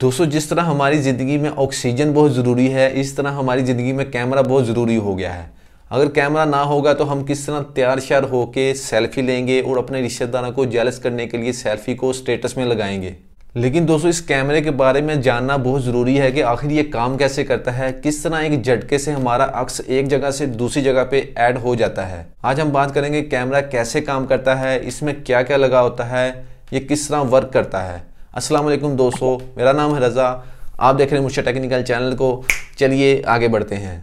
दोस्तों जिस तरह हमारी ज़िंदगी में ऑक्सीजन बहुत ज़रूरी है इस तरह हमारी ज़िंदगी में कैमरा बहुत ज़रूरी हो गया है अगर कैमरा ना होगा तो हम किस तरह तैयार श्यार होकर सेल्फी लेंगे और अपने रिश्तेदारों को जेलस करने के लिए सेल्फी को स्टेटस में लगाएंगे लेकिन दोस्तों इस कैमरे के बारे में जानना बहुत ज़रूरी है कि आखिर ये काम कैसे करता है किस तरह एक झटके से हमारा अक्स एक जगह से दूसरी जगह पे ऐड हो जाता है आज हम बात करेंगे कैमरा कैसे काम करता है इसमें क्या क्या लगा होता है ये किस तरह वर्क करता है वालेकुम दोस्तों मेरा नाम है रज़ा आप देख रहे हैं मुर्शद टेक्निकल चैनल को चलिए आगे बढ़ते हैं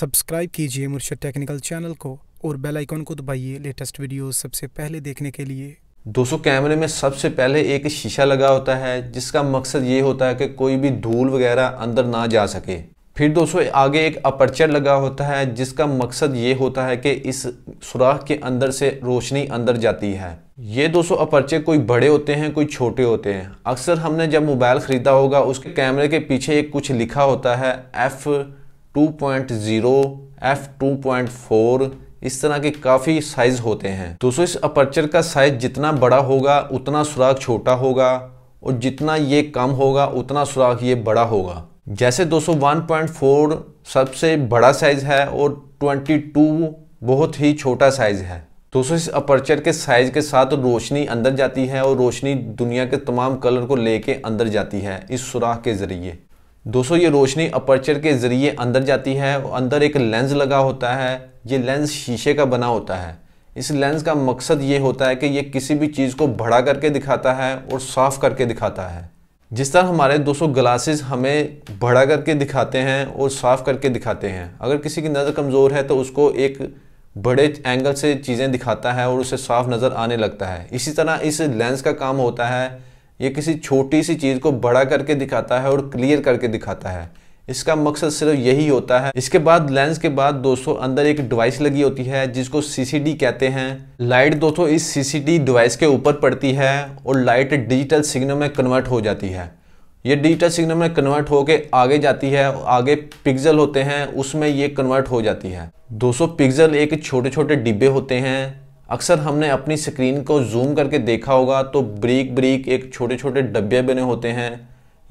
सब्सक्राइब कीजिए मुर्शद टेक्निकल चैनल को और बेल आइकन को दबाइए लेटेस्ट वीडियो सबसे पहले देखने के लिए दोस्तों कैमरे में सबसे पहले एक शीशा लगा होता है जिसका मकसद ये होता है कि कोई भी धूल वगैरह अंदर ना जा सके फिर दोस्तों आगे एक अपर्चर लगा होता है जिसका मकसद ये होता है कि इस सुराख के अंदर से रोशनी अंदर जाती है ये दोस्तों अपर्चे कोई बड़े होते हैं कोई छोटे होते हैं अक्सर हमने जब मोबाइल ख़रीदा होगा उसके कैमरे के पीछे एक कुछ लिखा होता है F two point zero F two point four इस तरह के काफ़ी साइज़ होते हैं दोस्तों इस अपर्चर का साइज़ जितना बड़ा होगा उतना सुराख छोटा होगा और जितना ये कम होगा उतना सुराख ये बड़ा होगा जैसे दोस्तों 1.4 सबसे बड़ा साइज़ है और 22 बहुत ही छोटा साइज़ है दोस्तों इस अपर्चर के साइज़ के साथ रोशनी अंदर जाती है और रोशनी दुनिया के तमाम कलर को लेके अंदर जाती है इस सुराख के ज़रिए दोस्तों ये रोशनी अपर्चर के ज़रिए अंदर जाती है और अंदर एक लेंस लगा होता है ये लेंस शीशे का बना होता है इस लेंस का मकसद ये होता है कि ये किसी भी चीज़ को बड़ा करके दिखाता है और साफ़ करके दिखाता है जिस तरह हमारे 200 ग्लासेस हमें बढ़ा करके दिखाते हैं और साफ़ करके दिखाते हैं अगर किसी की नज़र कमज़ोर है तो उसको एक बड़े एंगल से चीज़ें दिखाता है और उसे साफ नज़र आने लगता है इसी तरह इस लेंस का काम होता है ये किसी छोटी सी चीज़ को बड़ा करके दिखाता है और क्लियर करके दिखाता है इसका मकसद सिर्फ यही होता है इसके बाद लेंस के बाद दोस्तों अंदर एक डिवाइस लगी होती है जिसको सीसीडी कहते हैं लाइट दोस्तों इस सीसीडी डिवाइस के ऊपर पड़ती है और लाइट डिजिटल सिग्नल में कन्वर्ट हो जाती है ये डिजिटल सिग्नल में कन्वर्ट होके आगे जाती है आगे पिक्सल होते हैं उसमें ये कन्वर्ट हो जाती है दोस्तों पिक्सल एक छोटे छोटे डिब्बे होते हैं अक्सर हमने अपनी स्क्रीन को जूम करके देखा होगा तो ब्रीक ब्रीक एक छोटे छोटे डब्बे बने होते हैं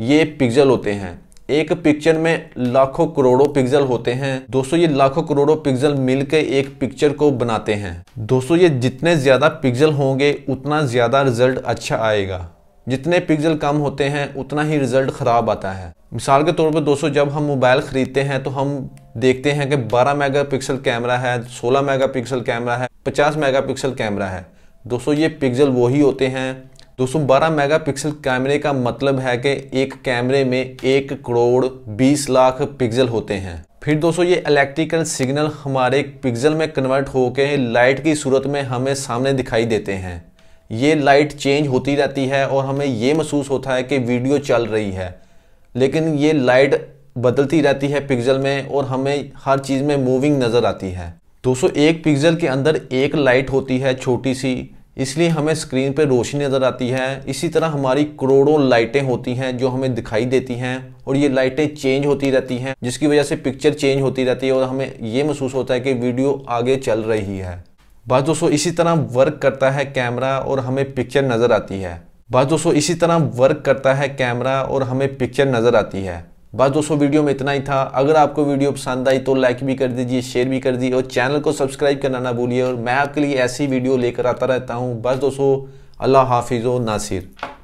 ये पिक्सल होते हैं एक पिक्चर में लाखों करोड़ों पिक्सल होते हैं दोस्तों ये लाखों करोड़ों पिक्सल मिलकर एक पिक्चर को बनाते हैं दोस्तों ये जितने ज़्यादा पिक्सल होंगे उतना ज़्यादा रिजल्ट अच्छा आएगा जितने पिक्सल कम होते हैं उतना ही रिजल्ट ख़राब आता है मिसाल के तौर पर दोस्तों जब हम मोबाइल ख़रीदते हैं तो हम देखते हैं कि मेगा पिक्सल कैमरा है मेगा पिक्सल कैमरा है मेगा पिक्सल कैमरा है दोस्तों ये पिक्सल वही होते हैं 212 मेगापिक्सल कैमरे का मतलब है कि एक कैमरे में एक करोड़ 20 लाख पिक्सल होते हैं फिर दोस्तों ये इलेक्ट्रिकल सिग्नल हमारे पिक्सल में कन्वर्ट होकर लाइट की सूरत में हमें सामने दिखाई देते हैं ये लाइट चेंज होती रहती है और हमें ये महसूस होता है कि वीडियो चल रही है लेकिन ये लाइट बदलती रहती है पिक्सल में और हमें हर चीज़ में मूविंग नज़र आती है दोस्तों एक पिक्सल के अंदर एक लाइट होती है छोटी सी इसलिए हमें स्क्रीन पर रोशनी नज़र आती है इसी तरह हमारी करोड़ों लाइटें होती हैं जो हमें दिखाई देती हैं और ये लाइटें चेंज होती रहती हैं जिसकी वजह से पिक्चर चेंज होती रहती है और हमें ये महसूस होता है कि वीडियो आगे चल रही है बस दोस्तों इसी तरह वर्क करता है कैमरा और हमें पिक्चर नज़र आती है बस दोस्तों इसी तरह वर्क करता है कैमरा और हमें पिक्चर नज़र आती है बस दोस्तों वीडियो में इतना ही था अगर आपको वीडियो पसंद आई तो लाइक भी कर दीजिए शेयर भी कर दीजिए और चैनल को सब्सक्राइब करना ना भूलिए और मैं आपके लिए ऐसी वीडियो लेकर आता रहता हूँ बस दोस्तों अल्लाह हाफिज़ो नासिर